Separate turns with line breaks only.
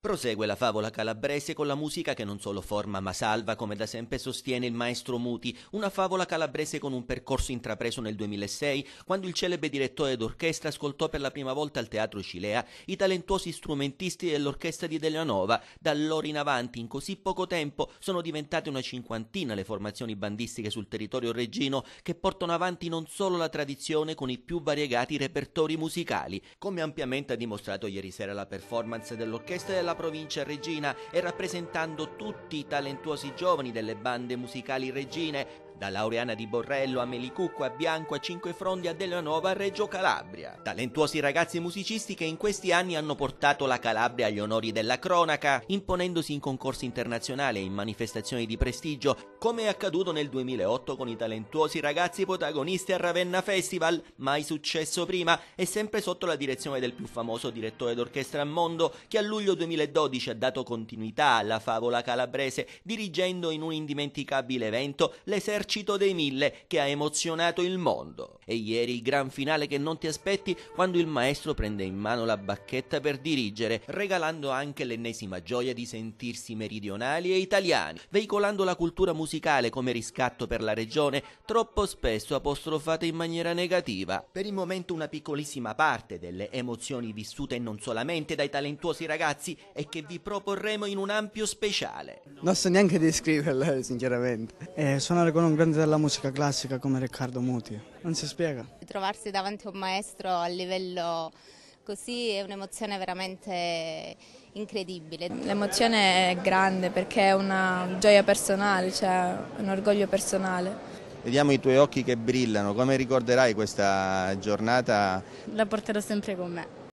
Prosegue la favola calabrese con la musica che non solo forma ma salva, come da sempre sostiene il maestro Muti, una favola calabrese con un percorso intrapreso nel 2006, quando il celebre direttore d'orchestra ascoltò per la prima volta al Teatro Cilea i talentuosi strumentisti dell'orchestra di Da allora in avanti, in così poco tempo, sono diventate una cinquantina le formazioni bandistiche sul territorio reggino che portano avanti non solo la tradizione con i più variegati repertori musicali, come ampiamente ha dimostrato ieri sera la performance dell'orchestra della della provincia regina e rappresentando tutti i talentuosi giovani delle bande musicali regine da Laureana di Borrello a Melicucco a Bianco a Cinque Frondi a Della Nuova a Reggio Calabria. Talentuosi ragazzi musicisti che in questi anni hanno portato la Calabria agli onori della cronaca, imponendosi in concorsi internazionali e in manifestazioni di prestigio, come è accaduto nel 2008 con i talentuosi ragazzi protagonisti al Ravenna Festival, mai successo prima e sempre sotto la direzione del più famoso direttore d'orchestra al mondo che a luglio 2012 ha dato continuità alla favola calabrese dirigendo in un indimenticabile evento l'esercito l'esercito dei mille che ha emozionato il mondo. E ieri il gran finale che non ti aspetti quando il maestro prende in mano la bacchetta per dirigere, regalando anche l'ennesima gioia di sentirsi meridionali e italiani, veicolando la cultura musicale come riscatto per la regione, troppo spesso apostrofata in maniera negativa. Per il momento una piccolissima parte delle emozioni vissute non solamente dai talentuosi ragazzi e che vi proporremo in un ampio speciale. Non so neanche descriverla, sinceramente. Eh, suonare con un grande della musica classica come Riccardo Muti, non si spiega. Trovarsi davanti a un maestro a livello così è un'emozione veramente incredibile. L'emozione è grande perché è una gioia personale, cioè un orgoglio personale. Vediamo i tuoi occhi che brillano, come ricorderai questa giornata? La porterò sempre con me.